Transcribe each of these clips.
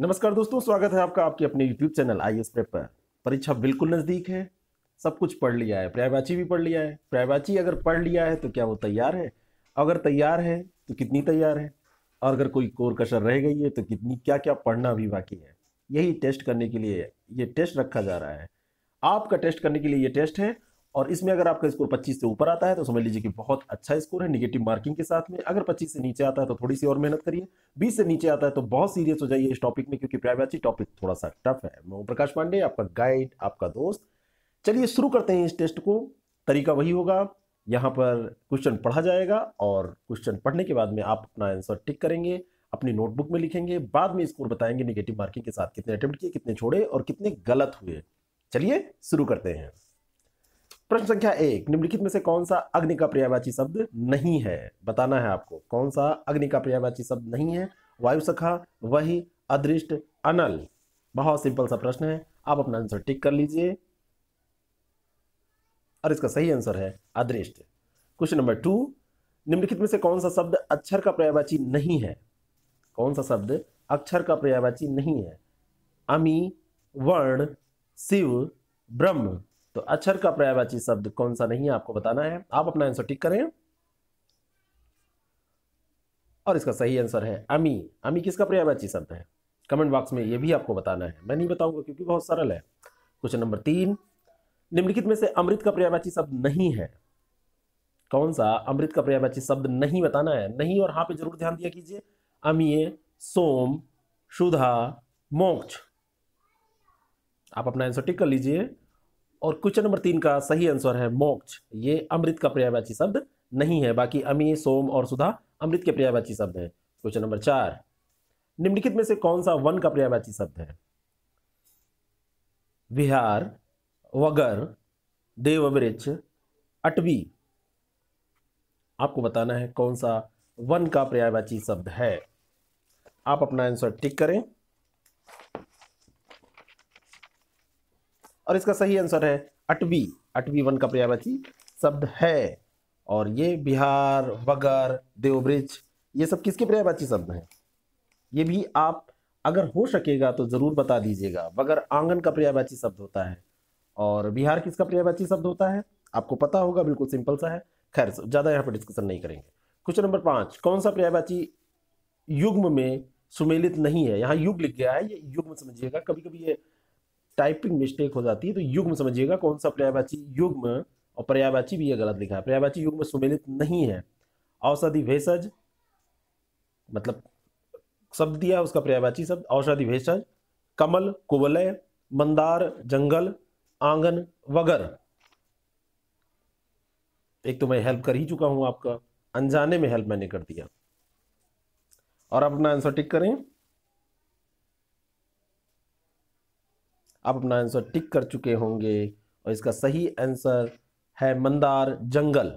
नमस्कार दोस्तों स्वागत है आपका आपके अपने YouTube channel I S paper पर परीक्षा बिल्कुल नज़दीक है सब कुछ पढ़ लिया है प्रायवाची भी पढ़ लिया है प्रायवाची अगर पढ़ लिया है तो क्या वो तैयार है अगर तैयार है तो कितनी तैयार है और अगर कोई कोर कसर रह गई है तो कितनी क्या क्या पढ़ना भी बाकी है यही टेस्ट करने के लिए ये टेस्ट रखा जा रहा है आपका टेस्ट करने के लिए ये टेस्ट है और इसमें अगर आपका स्कोर 25 से ऊपर आता है तो समझ लीजिए कि बहुत अच्छा स्कोर है निगेटिव मार्किंग के साथ में अगर 25 से नीचे आता है तो थोड़ी सी और मेहनत करिए 20 से नीचे आता है तो बहुत सीरियस हो जाइए इस टॉपिक में क्योंकि प्राइवेसी टॉपिक थोड़ा सा टफ है मैं प्रकाश पांडे आपका गाइड आपका दोस्त चलिए शुरू करते हैं इस टेस्ट को तरीका वही होगा यहाँ पर क्वेश्चन पढ़ा जाएगा और क्वेश्चन पढ़ने के बाद में आप अपना आंसर टिक करेंगे अपनी नोटबुक में लिखेंगे बाद में स्कोर बताएंगे निगेटिव मार्किंग के साथ कितने अटेम्प्ट किए कितने छोड़े और कितने गलत हुए चलिए शुरू करते हैं प्रश्न संख्या एक निम्नलिखित में से कौन सा अग्नि का पर्यायवाची शब्द नहीं है बताना है आपको कौन सा अग्नि का पर्यायवाची शब्द नहीं है वायु सखा वही अदृष्ट अनल बहुत सिंपल सा प्रश्न है आप अपना आंसर टिक कर लीजिए और इसका सही आंसर है अदृष्ट क्वेश्चन नंबर टू निम्नलिखित में से कौन सा शब्द अक्षर का पर्यायवाची नहीं है कौन सा शब्द अक्षर का पर्यायवाची नहीं है अमी वर्ण शिव ब्रह्म तो अक्षर का पर्यायवाची शब्द कौन सा नहीं है आपको बताना है आप अपना आंसर टिक करें और इसका सही आंसर है अमी अमी किसका पर्यायवाची शब्द है कमेंट बॉक्स में यह भी आपको बताना है मैं नहीं बताऊंगा क्योंकि बहुत सरल है क्वेश्चन नंबर तीन निम्नलिखित में से अमृत का पर्यायवाची शब्द नहीं है कौन सा अमृत का पर्यायवाची शब्द नहीं बताना है नहीं और हाँ पे जरूर ध्यान दिया कीजिए अमीय सोम सुधा मोक्ष आप अपना आंसर टिक कर लीजिए और क्वेश्चन नंबर तीन का सही आंसर है मोक्ष ये अमृत का पर्यायवाची शब्द नहीं है बाकी अमी सोम और सुधा अमृत के पर्यायवाची शब्द है क्वेश्चन नंबर चार निम्नलिखित में से कौन सा वन का पर्यायवाची शब्द है विहार वगर देववृक्ष अटवी आपको बताना है कौन सा वन का पर्यायवाची शब्द है आप अपना आंसर टिक करें और इसका सही आंसर है अटवी अटवी वन का पर्यायवाची शब्द है और ये बिहार बगर देवब्रिज ये सब किसके पर्यायवाची शब्द हैं ये भी आप अगर हो सकेगा तो ज़रूर बता दीजिएगा बगर आंगन का पर्यायवाची शब्द होता है और बिहार किसका पर्यायवाची शब्द होता है आपको पता होगा बिल्कुल सिंपल सा है खैर ज़्यादा यहाँ पर डिस्कशन नहीं करेंगे क्वेश्चन नंबर पाँच कौन सा पर्यायवाची युग्म में सुमेलित नहीं है यहाँ युग लिख गया है ये युग्म समझिएगा कभी कभी ये टाइपिंग मिस्टेक हो जाती है तो युग्म समझिएगा कौन सा पर्यायवाची युग्म और पर्यायवाची भी यह गलत लिखा है पर्यायवाची युग्म सुमेलित नहीं है औषधि भेषज मतलब शब्द दिया उसका पर्यायवाची शब्द औषधि भेषज कमल कुवलय मंदार जंगल आंगन वगर एक तो मैं हेल्प कर ही चुका हूं आपका अनजाने में हेल्प मैंने कर दिया और अपना आंसर टिक करें आप अपना आंसर टिक कर चुके होंगे और इसका सही आंसर है मंदार जंगल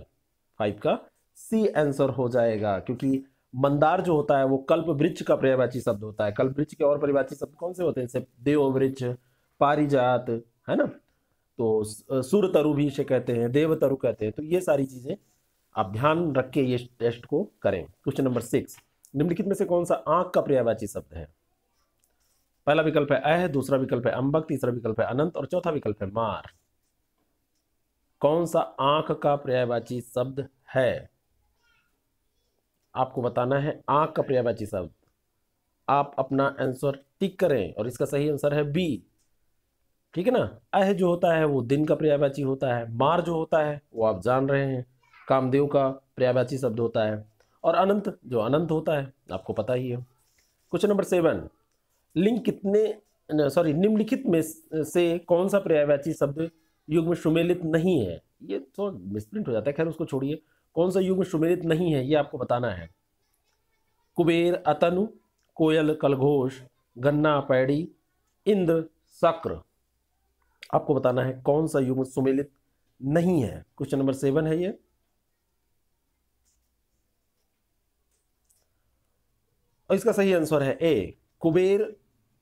फाइव का सी आंसर हो जाएगा क्योंकि मंदार जो होता है वो कल्प वृक्ष का पर्यावाची शब्द होता है कल्प वृक्ष के और परिवाची शब्द कौन से होते हैं जैसे देव वृक्ष पारिजात है ना तो सुर तरु भी इसे कहते हैं देव तरु कहते हैं तो ये सारी चीज़ें आप ध्यान रख के ये टेस्ट को करें क्वेश्चन नंबर सिक्स निम्नलिखित में से कौन सा आंख का पर्यावाची शब्द है पहला विकल्प है अह दूसरा विकल्प है अंबक तीसरा विकल्प है अनंत और चौथा विकल्प है मार कौन सा आंख का पर्यायवाची शब्द है आपको बताना है आंख का पर्यायवाची शब्द आप अपना आंसर टिक करें और इसका सही आंसर है बी ठीक है ना अह जो होता है वो दिन का पर्यायवाची होता है मार जो होता है वो आप जान रहे हैं कामदेव का पर्यायवाची शब्द होता है और अनंत जो अनंत होता है आपको पता ही है क्वेश्चन नंबर सेवन लिंग कितने सॉरी निम्नलिखित में से कौन सा पर्यायवाची शब्द युग में सुमेलित नहीं है ये थोड़ा तो मिसप्रिंट हो जाता है खैर उसको छोड़िए कौन सा युग में सुमेलित नहीं है ये आपको बताना है कुबेर अतनु कोयल कलघोष गन्ना पैड़ी इंद्र शक्र आपको बताना है कौन सा युग सुमेलित नहीं है क्वेश्चन नंबर सेवन है ये और इसका सही आंसर है ए कुबेर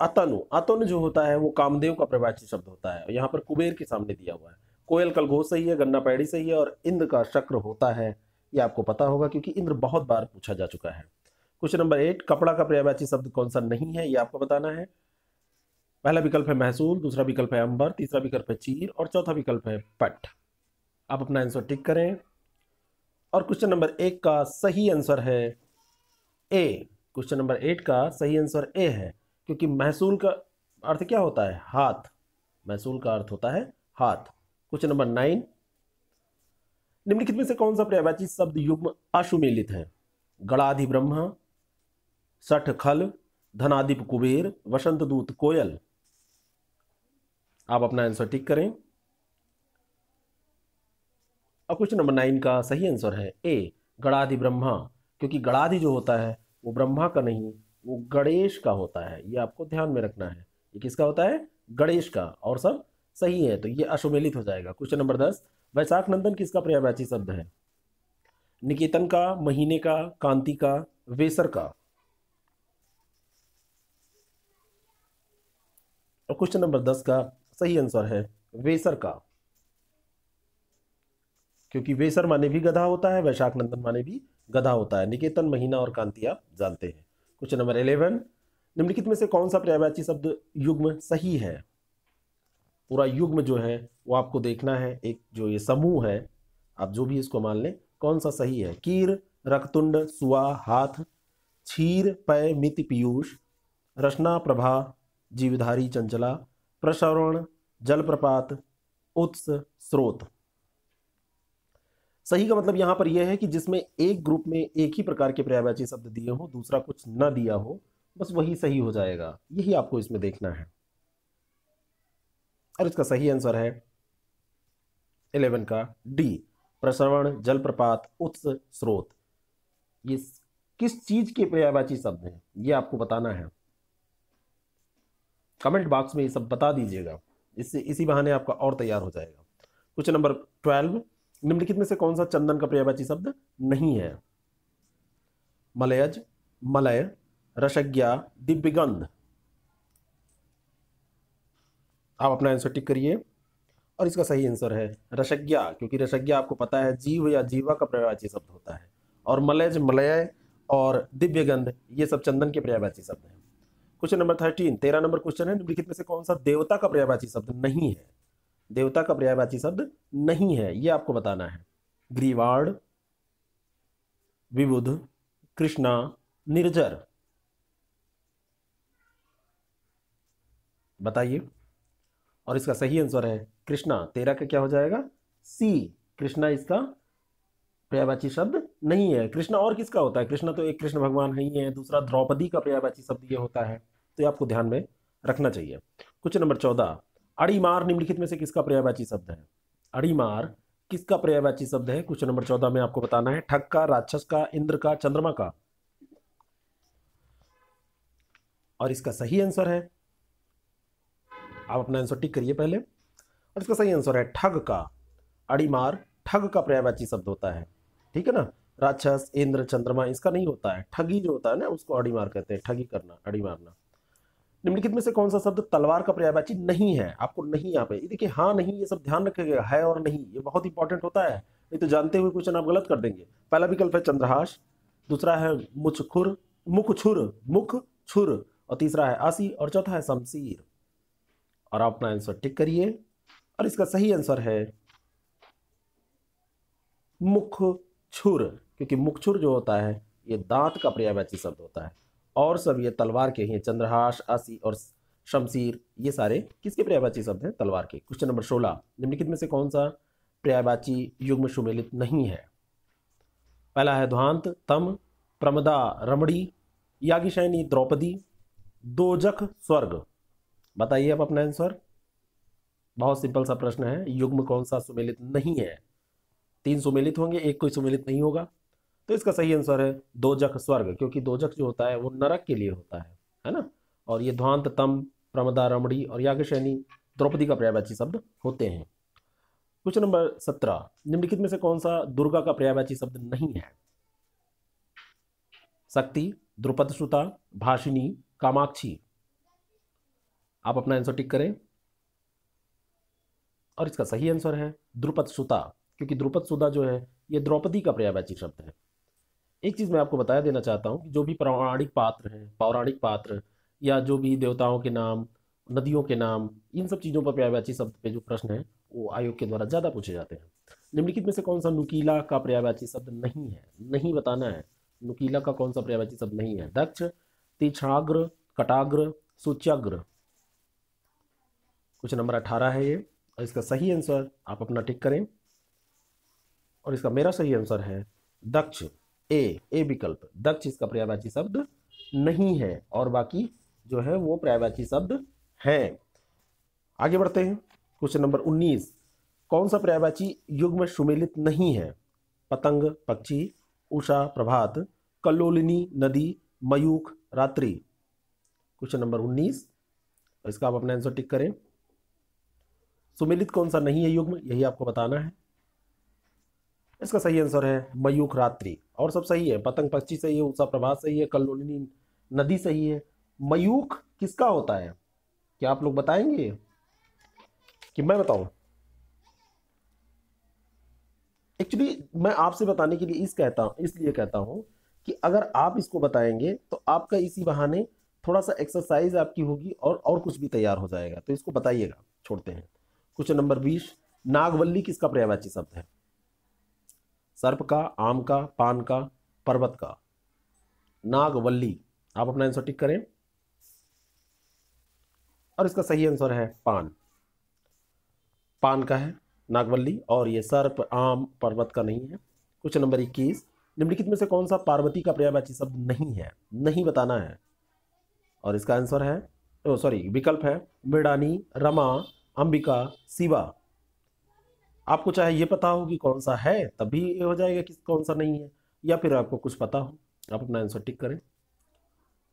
अतनु अतनु जो होता है वो कामदेव का प्रवाची शब्द होता है यहाँ पर कुबेर के सामने दिया हुआ है कोयल कलघोष सही है गन्ना पैड़ी सही है और इंद्र का शक्र होता है ये आपको पता होगा क्योंकि इंद्र बहुत बार पूछा जा चुका है क्वेश्चन नंबर एट कपड़ा का पर्यायवाची शब्द कौन सा नहीं है ये आपको बताना है पहला विकल्प है महसूल दूसरा विकल्प है अंबर तीसरा विकल्प है चीर और चौथा विकल्प है पट आप अपना आंसर टिक करें और क्वेश्चन नंबर एक का सही आंसर है ए क्वेश्चन नंबर एट का सही आंसर ए है क्योंकि महसूल का अर्थ क्या होता है हाथ महसूल का अर्थ होता है हाथ क्वेश्चन नंबर नाइन निम्नलिखित में से कौन सा पर्यावाची शब्द युग्म अशुमेलित है गणाधि ब्रह्म सठ खल धनादिप कुबेर वसंत दूत कोयल आप अपना आंसर टिक करें और क्वेश्चन नंबर नाइन का सही आंसर है ए गणाधि ब्रह्मा क्योंकि गणाधि जो होता है वो ब्रह्मा का नहीं वो गणेश का होता है ये आपको ध्यान में रखना है ये किसका होता है गणेश का और सब सही है तो ये अशुमेलित हो जाएगा क्वेश्चन नंबर दस वैशाख नंदन किसका पर्यायवाची शब्द है निकेतन का महीने का कांति का वेसर का और क्वेश्चन नंबर दस का सही आंसर है वेसर का क्योंकि वेसर माने भी गधा होता है वैशाख नंदन माने भी गधा होता है निकेतन महीना और आप जानते हैं क्वेश्चन नंबर इलेवन निम्नलिखित में से कौन सा पर्यायवाची शब्द युग्म सही है पूरा युग्म जो है वो आपको देखना है एक जो ये समूह है आप जो भी इसको मान लें कौन सा सही है कीर रक्तुंड सुआ हाथ छीर पय मिति पीयूष रचना प्रभा जीवधारी चंचला प्रसवण जलप्रपात उत्स स्रोत सही का मतलब यहाँ पर यह है कि जिसमें एक ग्रुप में एक ही प्रकार के पर्यायवाची शब्द दिए हो दूसरा कुछ न दिया हो बस वही सही हो जाएगा यही आपको इसमें देखना है और इसका सही आंसर है इलेवन का डी प्रसवण जलप्रपात उत्स स्रोत ये किस चीज के पर्यायवाची शब्द हैं ये आपको बताना है कमेंट बॉक्स में ये सब बता दीजिएगा इससे इसी बहाने आपका और तैयार हो जाएगा क्वेश्चन नंबर ट्वेल्व निम्नलिखित में से कौन सा चंदन का पर्यायवाची शब्द नहीं है मलयज मलय रसज्ञा दिव्यगंध आप अपना आंसर टिक करिए और इसका सही आंसर है रसज्ञा क्योंकि रसज्ञा आपको पता है जीव या जीवा का पर्यायवाची शब्द होता है और मलयज मलय और दिव्यगंध ये सब चंदन के पर्यायवाची शब्द हैं क्वेश्चन नंबर थर्टीन तेरह नंबर क्वेश्चन है निम्नलिखित में से कौन सा देवता का पर्यायवाची शब्द नहीं है देवता का पर्यायवाची शब्द नहीं है यह आपको बताना है ग्रीवाड़ विबुध कृष्णा निर्जर बताइए और इसका सही आंसर है कृष्णा तेरा का क्या हो जाएगा सी कृष्णा इसका पर्यायवाची शब्द नहीं है कृष्णा और किसका होता है कृष्णा तो एक कृष्ण भगवान ही है दूसरा द्रौपदी का पर्यायवाची शब्द यह होता है तो ये आपको ध्यान में रखना चाहिए क्वेश्चन नंबर चौदह अड़ीमार निम्नलिखित में से किसका पर्यायवाची शब्द है अड़ीमार किसका पर्यायवाची शब्द है क्वेश्चन नंबर चौदह में आपको बताना है ठग का राक्षस का इंद्र का चंद्रमा का और इसका सही आंसर है आप अपना आंसर टिक करिए पहले और इसका सही आंसर है ठग का अड़ीमार ठग का पर्यायवाची शब्द होता है ठीक है ना राक्षस इंद्र चंद्रमा इसका नहीं होता है ठगी जो होता है ना उसको अड़ीमार कहते हैं ठगी करना अड़ी मारना निम्नलिखित में से कौन सा शब्द तलवार का पर्यायवाची नहीं है आपको नहीं यहाँ पे देखिए हाँ नहीं ये सब ध्यान रखेगा है और नहीं ये बहुत इंपॉर्टेंट होता है नहीं तो जानते हुए क्वेश्चन आप गलत कर देंगे पहला विकल्प है चंद्रहास दूसरा है मुछखुर मुख छुर मुख छुर और तीसरा है आसी और चौथा है शमशीर और आप अपना आंसर टिक करिए और इसका सही आंसर है मुख छुर क्योंकि मुख छुर जो होता है ये दांत का पर्यायवाची शब्द होता है और सब ये तलवार के हैं चंद्रहास आसी और शमशीर ये सारे किसके पर्यायवाची शब्द हैं तलवार के क्वेश्चन नंबर सोलह निम्नलिखित में से कौन सा पर्यायवाची युग्म सुमेलित नहीं है पहला है ध्वांत तम प्रमदा रमणी यागिशैनी द्रौपदी दोजख स्वर्ग बताइए आप अपना आंसर बहुत सिंपल सा प्रश्न है युग्म कौन सा सुमेलित नहीं है तीन सुमेलित होंगे एक कोई सुमेलित नहीं होगा तो इसका सही आंसर है दोजक स्वर्ग क्योंकि दोजक जो होता है वो नरक के लिए होता है है ना और ये ध्वांत तम प्रमदा रमणी और याग्ञशैनी द्रौपदी का पर्यायवाची शब्द होते हैं क्वेश्चन नंबर सत्रह निम्नलिखित में से कौन सा दुर्गा का पर्यायवाची शब्द नहीं है शक्ति द्रुपद श्रुता भाषिनी कामाक्षी आप अपना आंसर टिक करें और इसका सही आंसर है द्रुपद सुता क्योंकि द्रुपद सुधा जो है ये द्रौपदी का पर्यायवाची शब्द है एक चीज़ मैं आपको बताया देना चाहता हूँ कि जो भी पौराणिक पात्र हैं पौराणिक पात्र या जो भी देवताओं के नाम नदियों के नाम इन सब चीज़ों पर पर्यायवाची शब्द पे जो प्रश्न है वो आयोग के द्वारा ज़्यादा पूछे जाते हैं निम्नलिखित में से कौन सा नुकीला का पर्यायवाची शब्द नहीं है नहीं बताना है नुकीला का कौन सा पर्यायवाची शब्द नहीं है दक्ष तीक्षाग्र कटाग्र सूचाग्र कुछ नंबर अठारह है ये और इसका सही आंसर आप अपना टिक करें और इसका मेरा सही आंसर है दक्ष ए ए विकल्प दक्ष इसका पर्यायवाची शब्द नहीं है और बाकी जो है वो पर्यायवाची शब्द हैं आगे बढ़ते हैं क्वेश्चन नंबर उन्नीस कौन सा पर्यायवाची युग में सुमेलित नहीं है पतंग पक्षी उषा प्रभात कल्लोलिनी नदी मयूख रात्रि क्वेश्चन नंबर उन्नीस इसका आप अपना आंसर टिक करें सुमेलित कौन सा नहीं है युग्म यही आपको बताना है इसका सही आंसर है मयूख रात्रि और सब सही है पतंग पक्षी सही है उषा प्रभात सही है कल्लोलिनी नदी सही है मयूख किसका होता है क्या आप लोग बताएंगे कि मैं बताऊं एक्चुअली मैं आपसे बताने के लिए इस कहता हूं इसलिए कहता हूँ कि अगर आप इसको बताएंगे तो आपका इसी बहाने थोड़ा सा एक्सरसाइज आपकी होगी और और कुछ भी तैयार हो जाएगा तो इसको बताइएगा छोड़ते हैं क्वेश्चन नंबर बीस नागवल्ली किसका पर्यावाची शब्द है सर्प का आम का पान का पर्वत का नागवल्ली आप अपना आंसर टिक करें और इसका सही आंसर है पान पान का है नागवल्ली और ये सर्प आम पर्वत का नहीं है क्वेश्चन नंबर इक्कीस निम्नलिखित में से कौन सा पार्वती का पर्यायवाची शब्द नहीं है नहीं बताना है और इसका आंसर है सॉरी विकल्प है मृडानी रमा अंबिका शिवा आपको चाहे ये पता हो कि कौन सा है तभी ये हो जाएगा कि कौन सा नहीं है या फिर आपको कुछ पता हो आप अपना आंसर टिक करें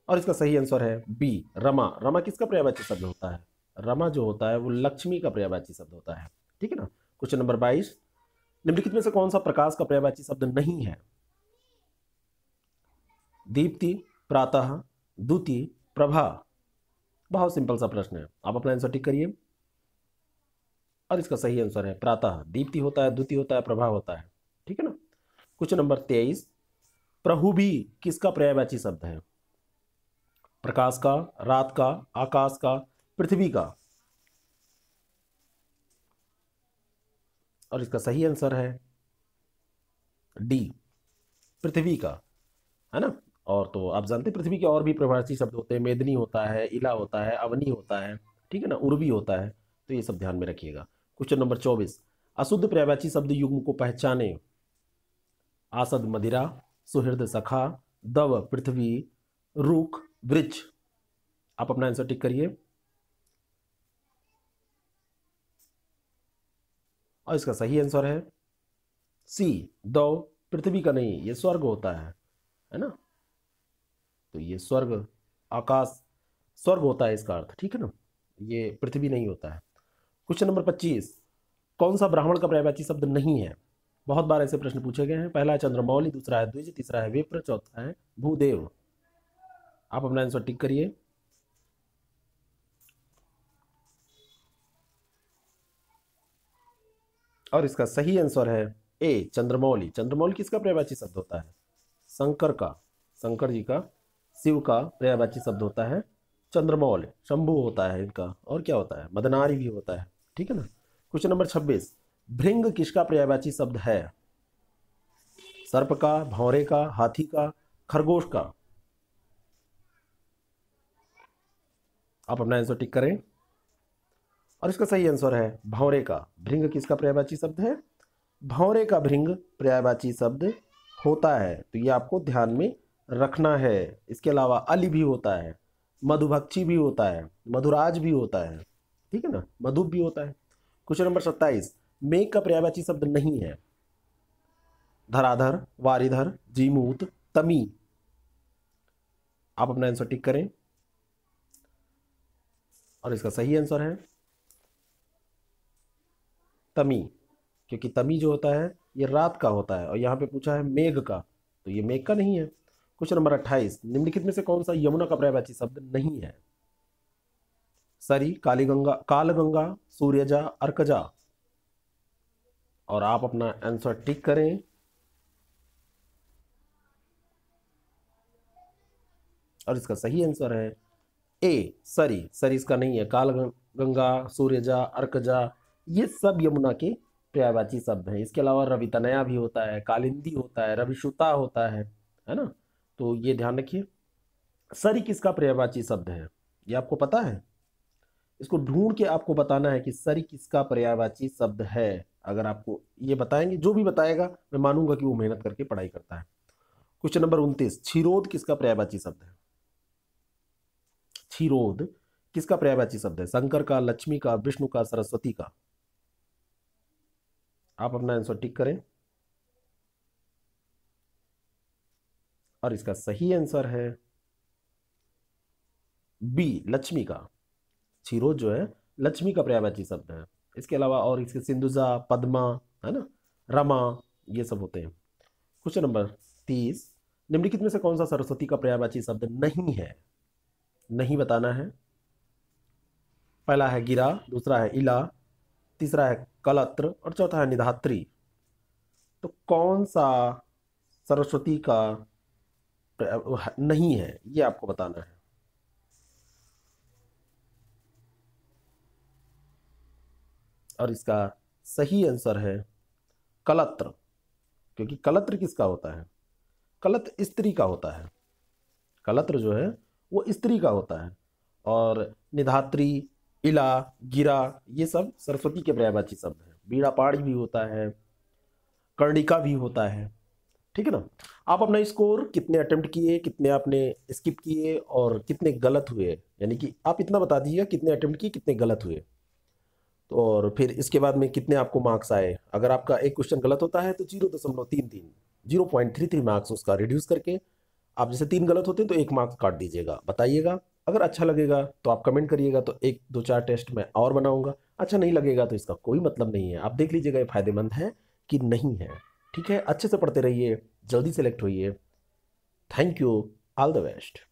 और इसका सही आंसर है बी रमा रमा किसका पर्यावाची शब्द होता है रमा जो होता है वो लक्ष्मी का पर्यावाची शब्द होता है ठीक है ना क्वेश्चन नंबर बाईस निम्नलिखित में से कौन सा प्रकाश का पर्यावाची शब्द नहीं है दीप्ति प्रातः दूती प्रभा बहुत सिंपल सा प्रश्न है आप अपना आंसर टिक करिए और इसका सही आंसर है प्रातः दीप्ति होता है द्वितीय होता है प्रभाव होता है ठीक है ना क्वेश्चन नंबर तेईस भी किसका पर्यायवाची शब्द है प्रकाश का रात का आकाश का पृथ्वी का और इसका सही आंसर है डी पृथ्वी का है ना और तो आप जानते हैं पृथ्वी के और भी प्रभाषी शब्द होते हैं मेदनी होता है इला होता है अवनी होता है ठीक है ना उर्वी होता है तो ये सब ध्यान में रखिएगा क्वेश्चन नंबर चौबीस अशुद्ध पर्यावाची शब्द युग्म को पहचाने आसद मदिरा सुहृद सखा दव पृथ्वी रूख वृक्ष आप अपना आंसर टिक करिए और इसका सही आंसर है सी दव पृथ्वी का नहीं ये स्वर्ग होता है है ना तो ये स्वर्ग आकाश स्वर्ग होता है इसका अर्थ ठीक है ना ये पृथ्वी नहीं होता है क्वेश्चन नंबर पच्चीस कौन सा ब्राह्मण का पर्यायवाची शब्द नहीं है बहुत बार ऐसे प्रश्न पूछे गए हैं पहला है चंद्रमौली दूसरा है द्विज तीसरा है विप्र चौथा है भूदेव आप अपना आंसर टिक करिए और इसका सही आंसर है ए चंद्रमौली चंद्रमौली किसका पर्यायवाची शब्द होता है शंकर का शंकर जी का शिव का पर्यायवाची शब्द होता है चंद्रमौल शंभु होता है इनका और क्या होता है मदनारी भी होता है ठीक है ना क्वेश्चन नंबर छब्बीस भृंग किसका पर्यायवाची शब्द है सर्प का भौरे का हाथी का खरगोश का आप अपना आंसर टिक करें और इसका सही आंसर है भौरे का भृंग किसका पर्यायवाची शब्द है भौरे का भृंग पर्यायवाची शब्द होता है तो ये आपको ध्यान में रखना है इसके अलावा अली भी होता है मधुभक्षी भी होता है मधुराज भी होता है ठीक है ना मधुप भी होता है क्वेश्चन नंबर सत्ताईस मेघ का पर्यावाची शब्द नहीं है धराधर वारिधर जीमूत तमी आप अपना आंसर टिक करें और इसका सही आंसर है तमी क्योंकि तमी जो होता है ये रात का होता है और यहाँ पे पूछा है मेघ का तो ये मेघ का नहीं है क्वेश्चन नंबर अट्ठाईस निम्नलिखित में से कौन सा यमुना का पर्यावाची शब्द नहीं है सरी कालीगंगा कालगंगा सूर्यजा अर्कजा और आप अपना आंसर टिक करें और इसका सही आंसर है ए सरी सरी इसका नहीं है कालगंगा सूर्यजा अर्कजा ये सब यमुना के पर्यायवाची शब्द हैं इसके अलावा रवितनया भी होता है कालिंदी होता है रविशुता होता है है ना तो ये ध्यान रखिए सरी किसका पर्यायवाची शब्द है ये आपको पता है इसको ढूंढ के आपको बताना है कि सर किसका पर्यायवाची शब्द है अगर आपको ये बताएंगे जो भी बताएगा मैं मानूंगा कि वो मेहनत करके पढ़ाई करता है क्वेश्चन नंबर उन्तीस छिरोध किसका पर्यायवाची शब्द है छिरोध किसका पर्यायवाची शब्द है शंकर का लक्ष्मी का विष्णु का सरस्वती का आप अपना आंसर टिक करें और इसका सही आंसर है बी लक्ष्मी का छिरोज जो है लक्ष्मी का पर्यायवाची शब्द है इसके अलावा और इसके सिंधुजा पद्मा है ना रमा ये सब होते हैं क्वेश्चन नंबर तीस निम्नलिखित में से कौन सा सरस्वती का पर्यायवाची शब्द नहीं है नहीं बताना है पहला है गिरा दूसरा है इला तीसरा है कलत्र और चौथा है निधात्री तो कौन सा सरस्वती का नहीं है ये आपको बताना है और इसका सही आंसर है कलत्र क्योंकि कलत्र किसका होता है कलत्र स्त्री का होता है कलत्र जो है वो स्त्री का होता है और निधात्री इला गिरा ये सब सरस्वती के पर्यायवाची शब्द हैं बीड़ा पाड़ी भी होता है कर्णिका भी होता है ठीक है ना आप अपना स्कोर कितने अटेम्प्ट किए कितने आपने स्किप किए और कितने गलत हुए यानी कि आप इतना बता दीजिएगा कितने अटेम्प्ट किए कितने गलत हुए तो और फिर इसके बाद में कितने आपको मार्क्स आए अगर आपका एक क्वेश्चन गलत होता है तो जीरो दशमलव तीन तीन zero point three three marks उसका रिड्यूस करके आप जैसे तीन गलत होते हैं तो एक मार्क्स काट दीजिएगा बताइएगा अगर अच्छा लगेगा तो आप कमेंट करिएगा तो एक दो चार टेस्ट मैं और बनाऊंगा अच्छा नहीं लगेगा तो इसका कोई मतलब नहीं है आप देख लीजिएगा ये फ़ायदेमंद है कि नहीं है ठीक है अच्छे से पढ़ते रहिए जल्दी सेलेक्ट होइए thank you all the best